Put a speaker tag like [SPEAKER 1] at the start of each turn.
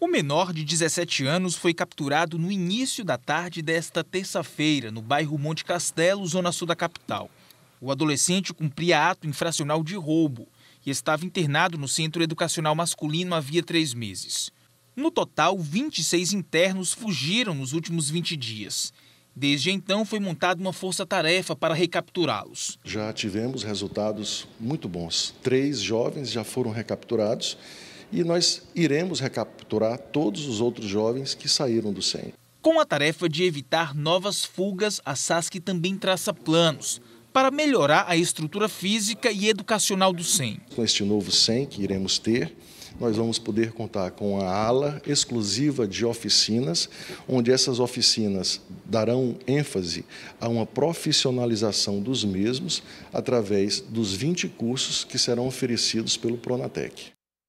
[SPEAKER 1] O menor de 17 anos foi capturado no início da tarde desta terça-feira, no bairro Monte Castelo, zona sul da capital. O adolescente cumpria ato infracional de roubo e estava internado no Centro Educacional Masculino havia três meses. No total, 26 internos fugiram nos últimos 20 dias. Desde então, foi montada uma força-tarefa para recapturá-los.
[SPEAKER 2] Já tivemos resultados muito bons. Três jovens já foram recapturados e nós iremos recapturar todos os outros jovens que saíram do centro.
[SPEAKER 1] Com a tarefa de evitar novas fugas, a SASC também traça planos para melhorar a estrutura física e educacional do SEM.
[SPEAKER 2] Com este novo SEM que iremos ter, nós vamos poder contar com a ala exclusiva de oficinas, onde essas oficinas darão ênfase a uma profissionalização dos mesmos através dos 20 cursos que serão oferecidos pelo Pronatec.